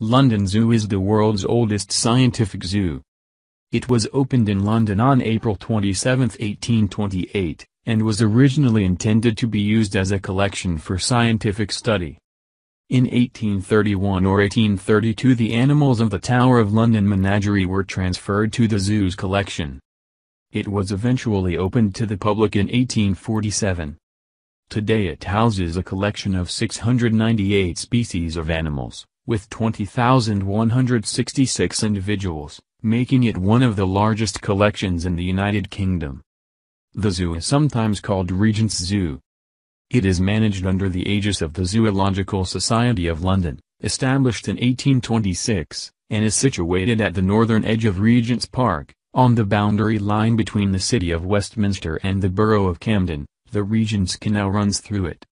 London Zoo is the world's oldest scientific zoo. It was opened in London on April 27, 1828, and was originally intended to be used as a collection for scientific study. In 1831 or 1832 the animals of the Tower of London Menagerie were transferred to the zoo's collection. It was eventually opened to the public in 1847. Today it houses a collection of 698 species of animals, with 20,166 individuals, making it one of the largest collections in the United Kingdom. The zoo is sometimes called Regent's Zoo. It is managed under the aegis of the Zoological Society of London, established in 1826, and is situated at the northern edge of Regent's Park, on the boundary line between the city of Westminster and the borough of Camden, the Regent's Canal runs through it.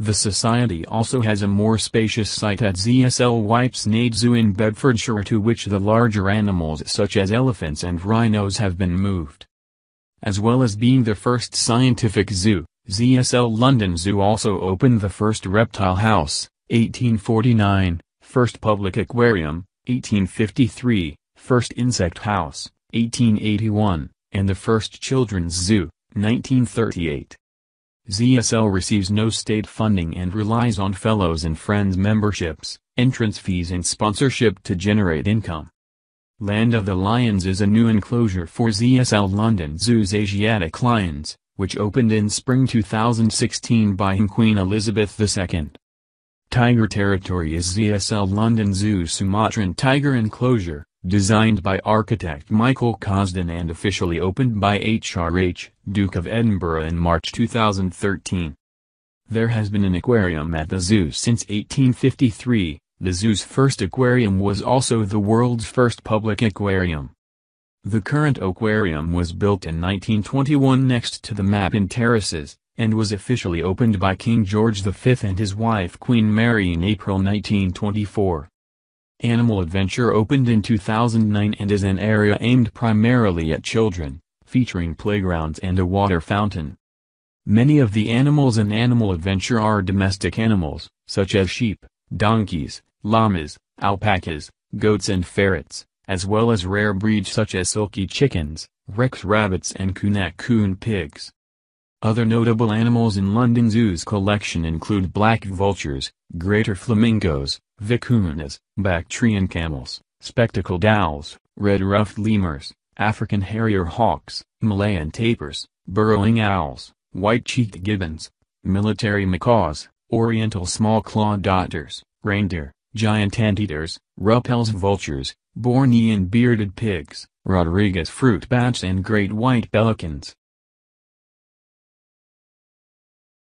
The society also has a more spacious site at ZSL Wipesnade Zoo in Bedfordshire to which the larger animals such as elephants and rhinos have been moved. As well as being the first scientific zoo, ZSL London Zoo also opened the first reptile house, 1849, first public aquarium, 1853, first insect house, 1881, and the first children's zoo, 1938. ZSL receives no state funding and relies on fellows and friends memberships, entrance fees and sponsorship to generate income. Land of the Lions is a new enclosure for ZSL London Zoo's Asiatic Lions, which opened in spring 2016 by Queen Elizabeth II. Tiger Territory is ZSL London Zoo Sumatran Tiger Enclosure, designed by architect Michael Cosden and officially opened by HRH, Duke of Edinburgh in March 2013. There has been an aquarium at the zoo since 1853, the zoo's first aquarium was also the world's first public aquarium. The current aquarium was built in 1921 next to the Map in Terraces, and was officially opened by King George V and his wife Queen Mary in April 1924. Animal Adventure opened in 2009 and is an area aimed primarily at children, featuring playgrounds and a water fountain. Many of the animals in Animal Adventure are domestic animals, such as sheep, donkeys, llamas, alpacas, goats and ferrets, as well as rare breeds such as silky chickens, Rex rabbits and Kunak Coon pigs. Other notable animals in London Zoo's collection include black vultures, greater flamingos, vicuñas, Bactrian camels, spectacled owls, red-ruffed lemurs, African harrier hawks, Malayan tapirs, burrowing owls, white-cheeked gibbons, military macaws, oriental small-clawed otters, reindeer, giant anteaters, Rupel's vultures, Bornean bearded pigs, Rodriguez fruit bats and great white pelicans.